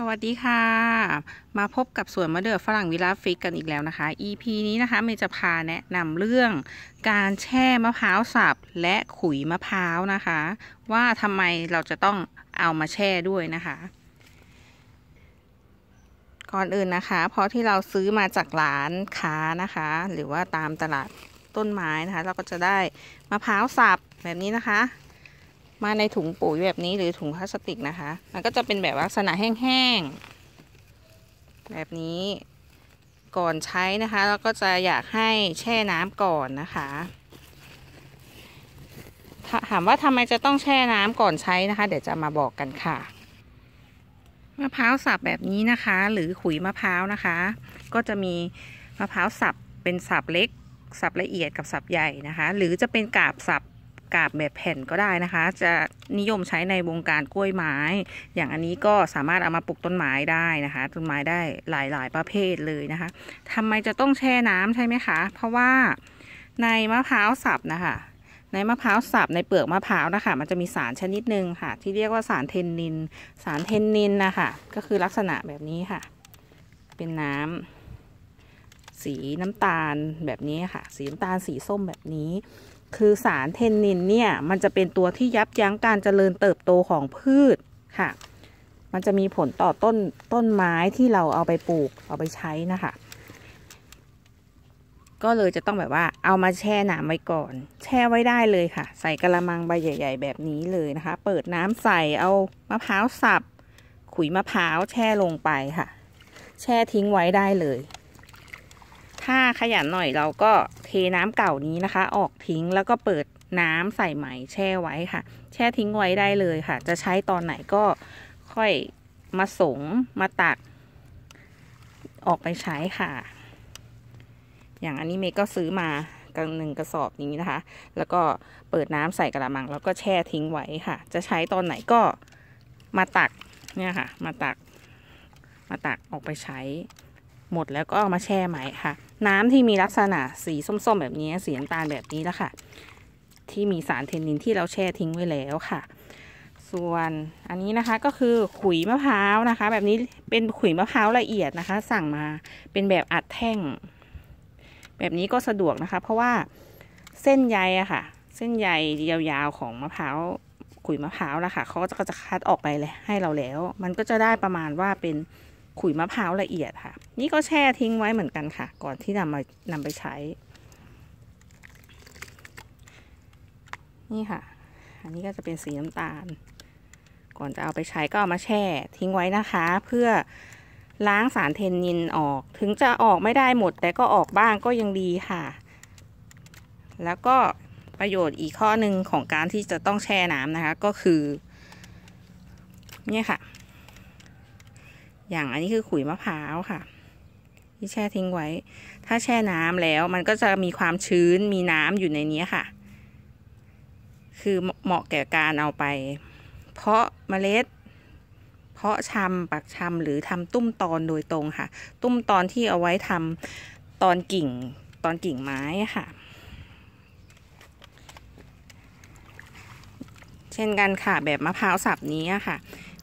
สวัสดีค่ะ มาพบกับสวนมะเดื่อฝรั่งวิลาฟิกกันอีกแล้วนะคะ EP นี้นะคะเมย์จะพาแนะนำเรื่อง การแช่มะพร้าวสับและขุยมะพร้าวนะคะ ว่าทำไมเราจะต้องเอามาแช่ด้วยนะคะ ก่อนอื่นนะคะเพราะที่เราซื้อมาจากร้านค้านะคะ หรือว่าตามตลาดต้นไม้นะคะ เราก็จะได้มะพร้าวสับแบบนี้นะคะมาในถุงปุ๋ยแบบนี้หรือถุงพลาสติกนะคะ มันก็จะเป็นแบบลักษณะแห้งๆแบบนี้ก่อนใช้นะคะเราก็จะอยากให้แช่น้ำก่อนนะคะ ถามว่าทำไมจะต้องแช่น้ำก่อนใช้นะคะเดี๋ยวจะมาบอกกันค่ะ มะพร้าวสับแบบนี้นะคะ หรือขุยมะพร้าวนะคะ ก็จะมีมะพร้าวสับเป็นสับเล็กสับละเอียดกับสับใหญ่นะคะ หรือจะเป็นกาบสับกาบแบบแผ่นก็ได้นะคะ จะนิยมใช้ในวงการกล้วยไม้ อย่างอันนี้ก็สามารถเอามาปลูกต้นไม้ได้นะคะ ต้นไม้ได้หลายหลายประเภทเลยนะคะ ทำไมจะต้องแช่น้ำใช่ไหมคะ เพราะว่าในมะพร้าวสับนะคะในมะพร้าวสับในเปลือกมะพร้าวนะคะ มันจะมีสารชนิดหนึ่งค่ะ ที่เรียกว่าสารเทนนินสารเทนนินนะคะก็คือลักษณะแบบนี้ค่ะ เป็นน้ำ สีน้ำตาลแบบนี้ค่ะ สีน้ำตาลสีส้มแบบนี้คือสารเทนนินเนี่ยมันจะเป็นตัวที่ยับยั้งการเจริญเติบโตของพืชค่ะ มันจะมีผลต่อต้นต้นไม้ที่เราเอาไปปลูกเอาไปใช้นะคะก็เลยจะต้องแบบว่าเอามาแช่น้ำไว้ก่อน แช่ไว้ได้เลยค่ะ ใส่กระมังใบใหญ่ ๆแบบนี้เลยนะคะ เปิดน้ำใส่เอามะพร้าวสับขุยมะพร้าวแช่ลงไปค่ะ แช่ทิ้งไว้ได้เลยถ้าขยันหน่อยเราก็เทน้ำเก่านี้นะคะ ออกทิ้งแล้วก็เปิดน้ำใส่ใหม่แช่ไว้ค่ะ แช่ทิ้งไว้ได้เลยค่ะ จะใช้ตอนไหนก็ค่อยมาสงมาตัก ออกไปใช้ค่ะ อย่างอันนี้เมย์ก็ซื้อมากันหนึ่งกระสอบนี้นะคะ แล้วก็เปิดน้ำใส่กระมัง แล้วก็แช่ทิ้งไว้ค่ะ จะใช้ตอนไหนก็มาตักเนี่ยค่ะ มาตัก มาตักออกไปใช้หมดแล้วก็เอามาแช่ใหม่ค่ะ น้ำที่มีลักษณะสีส้มๆ แบบนี้สีน้ำตาลแบบนี้แล้วค่ะที่มีสารเทนนินที่เราแช่ทิ้งไว้แล้วค่ะ ส่วนอันนี้นะคะก็คือขุยมะพร้าวนะคะ แบบนี้เป็นขุยมะพร้าวละเอียดนะคะ สั่งมาเป็นแบบอัดแท่ง แบบนี้ก็สะดวกนะคะ เพราะว่าเส้นใยอะค่ะ เส้นใยยาวๆ ของมะพร้าวขุยมะพร้าวนะคะเขาก็จะคัดออกไปเลยให้เราแล้ว มันก็จะได้ประมาณว่าเป็นขุยมะพร้าวละเอียดค่ะ นี่ก็แช่ทิ้งไว้เหมือนกันค่ะ ก่อนที่นำมานำไปใช้ นี่ค่ะ อันนี้ก็จะเป็นสีน้ำตาล ก่อนจะเอาไปใช้ก็เอามาแช่ ทิ้งไว้นะคะ เพื่อล้างสารเทนนินออก ถึงจะออกไม่ได้หมด แต่ก็ออกบ้างก็ยังดีค่ะ แล้วก็ประโยชน์อีกข้อหนึ่งของการที่จะต้องแช่น้ำนะคะก็คือ เนี่ยค่ะอย่างอันนี้คือขุยมะพร้าวค่ะที่แช่ทิ้งไว้ ถ้าแช่น้ำแล้วมันก็จะมีความชื้นมีน้ำอยู่ในนี้ค่ะ คือเหมาะแก่การเอาไป เพราะเมล็ด เพาะชำปักชำหรือทำตุ้มตอนโดยตรงค่ะ ตุ้มตอนที่เอาไว้ทำตอนกิ่ง ตอนกิ่งไม้ค่ะ เช่นกันค่ะแบบมะพร้าวสับนี้ค่ะ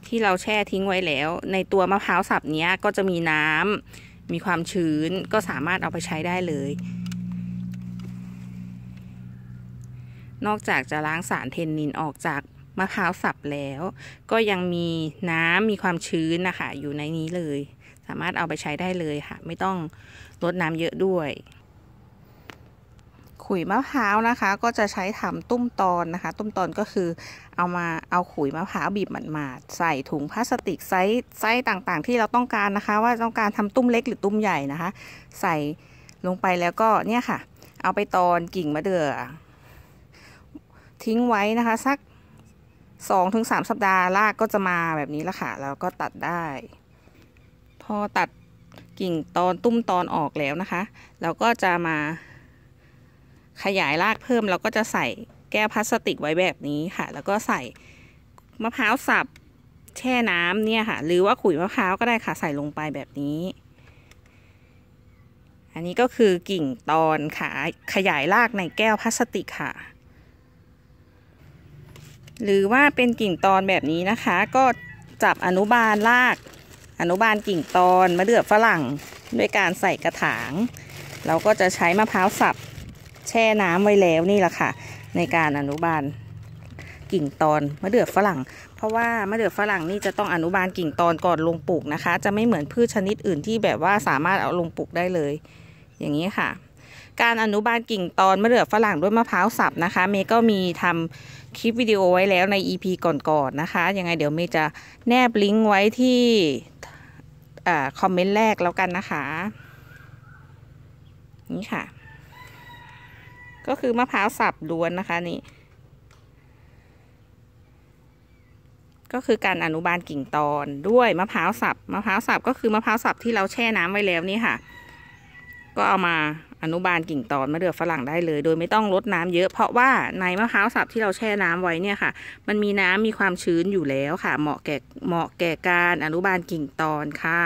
ที่เราแช่ทิ้งไว้แล้ว ในตัวมะพร้าวสับนี้ก็จะมีน้ำมีความชื้นก็สามารถเอาไปใช้ได้เลย นอกจากจะล้างสารเทนนินออกจากมะพร้าวสับแล้ว ก็ยังมีน้ำมีความชื้นนะคะ อยู่ในนี้เลย สามารถเอาไปใช้ได้เลยค่ะ ไม่ต้องลดน้ำเยอะด้วยขุยมะพร้าวนะคะก็จะใช้ทำตุ้มตอนนะคะ ตุ้มตอนก็คือเอามาเอาขุยมะพร้าวบีบหมาดๆใส่ถุงพลาสติกไซส์ไซส์ต่างๆที่เราต้องการนะคะ ว่าต้องการทำตุ้มเล็กหรือตุ้มใหญ่นะคะ ใส่ลงไปแล้วก็เนี่ยค่ะ เอาไปตอนกิ่งมะเดื่อ ทิ้งไว้นะคะสัก 2-3ถึงสัปดาห์รากก็จะมาแบบนี้ละค่ะแล้วก็ตัดได้ พอตัดกิ่งตอนตุ้มตอนออกแล้วนะคะ เราก็จะมาขยายรากเพิ่มเราก็จะใส่แก้วพลาสติกไว้แบบนี้ค่ะ แล้วก็ใส่มะพร้าวสับแช่น้ำเนี่ยค่ะ หรือว่าขุยมะพร้าวก็ได้ค่ะใส่ลงไปแบบนี้ อันนี้ก็คือกิ่งตอนค่ะ ขยายรากในแก้วพลาสติกค่ะ หรือว่าเป็นกิ่งตอนแบบนี้นะคะ ก็จับอนุบาลรากอนุบาลกิ่งตอนมะเดื่อฝรั่งด้วยการใส่กระถาง เราก็จะใช้มะพร้าวสับแช่น้ำไว้แล้วนี่แหละค่ะ ในการอนุบาลกิ่งตอนมะเดื่อฝรั่ง เพราะว่ามะเดื่อฝรั่งนี่จะต้องอนุบาลกิ่งตอนก่อนลงปลูกนะคะ จะไม่เหมือนพืชชนิดอื่นที่แบบว่าสามารถเอาลงปลูกได้เลย อย่างนี้ค่ะ การอนุบาลกิ่งตอนมะเดื่อฝรั่งด้วยมะพร้าวสับนะคะเมย์ก็มีทำคลิปวิดีโอไว้แล้วใน EP ก่อนๆนนะคะยังไงเดี๋ยวเมย์จะแนบลิงก์ไว้ที่อคอมเมนต์แรกแล้วกันนะคะนี่ค่ะก็คือมะพร้าวสับล้วนนะคะนี่ก็คือการอนุบาลกิ่งตอนด้วยมะพร้าวสับมะพร้าวสับ ก็คือมะพร้าวสับที่เราแช่น้ำไว้แล้วนี่ค่ะ ก็เอามาอนุบาลกิ่งตอนมะเดื่อฝรั่งได้เลย โดยไม่ต้องลดน้ำเยอะเพราะว่าในมะพร้าวสับที่เราแช่น้ำไว้เนี่ยค่ะ มันมีน้ำมีความชื้นอยู่แล้วค่ะเหมาะแก่เหมาะแก่การอนุบาลกิ่งตอนค่ะ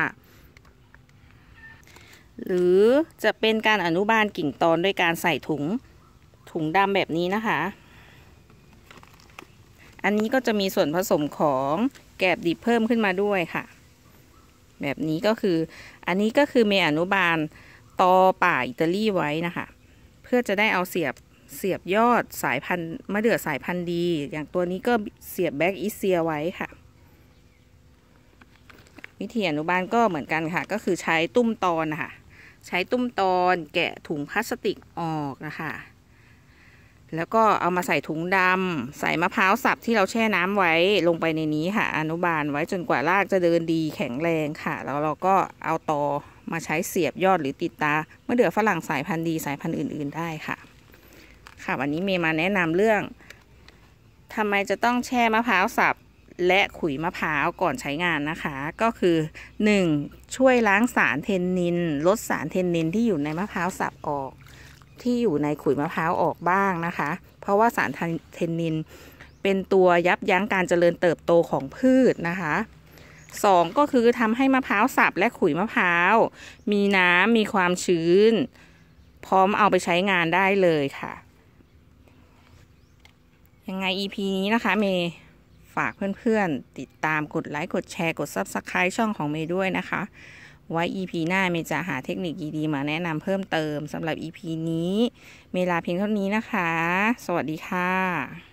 หรือจะเป็นการอนุบาลกิ่งตอนด้วยการใส่ถุงถุงดำแบบนี้นะคะ อันนี้ก็จะมีส่วนผสมของแกบดิบเพิ่มขึ้นมาด้วยค่ะ แบบนี้ก็คืออันนี้ก็คือเมอนุบาลตอป่าอิตาลีไว้นะคะ เพื่อจะได้เอาเสียบเสียบยอดสายพันธุ์มะเดื่อสายพันธุ์ดี อย่างตัวนี้ก็เสียบแบ็กอิเซียไว้ค่ะ วิธีอนุบาลก็เหมือนกันค่ะ ก็คือใช้ตุ้มตอนนะคะใช้ตุ้มตอนแกะถุงพลาสติกออกนะคะแล้วก็เอามาใส่ถุงดำใส่มะพร้าวสับที่เราแช่น้ำไว้ลงไปในนี้ค่ะอนุบาลไว้จนกว่ารากจะเดินดีแข็งแรงค่ะแล้วเราก็เอาตอมาใช้เสียบยอดหรือติดตา เมื่อเดือฝรั่งสายพันธุ์ดีสายพันธุ์อื่น ๆได้ค่ะ ค่ะวันนี้เมย์มาแนะนำเรื่องทำไมจะต้องแช่มะพร้าวสับและขุยมะพร้าวก่อนใช้งานนะคะ ก็คือ 1. ช่วยล้างสารเทนนินลดสารเทนนินที่อยู่ในมะพร้าวสับออกที่อยู่ในขุยมะพร้าวออกบ้างนะคะ เพราะว่าสารเทนนินเป็นตัวยับยั้งการเจริญเติบโตของพืชนะคะ สองก็คือทำให้มะพร้าวสับและขุยมะพร้าว มีน้ำมีความชื้น พร้อมเอาไปใช้งานได้เลยค่ะ ยังไง EP นี้นะคะ เมย์ฝากเพื่อนๆติดตามกดไลค์กดแชร์ กด Subscribe ช่องของเมย์ด้วยนะคะไว้ EP หน้าเมจะหาเทคนิคดีๆมาแนะนำเพิ่มเติมสำหรับ EP นี้ เมลาเพียงเท่านี้นะคะ สวัสดีค่ะ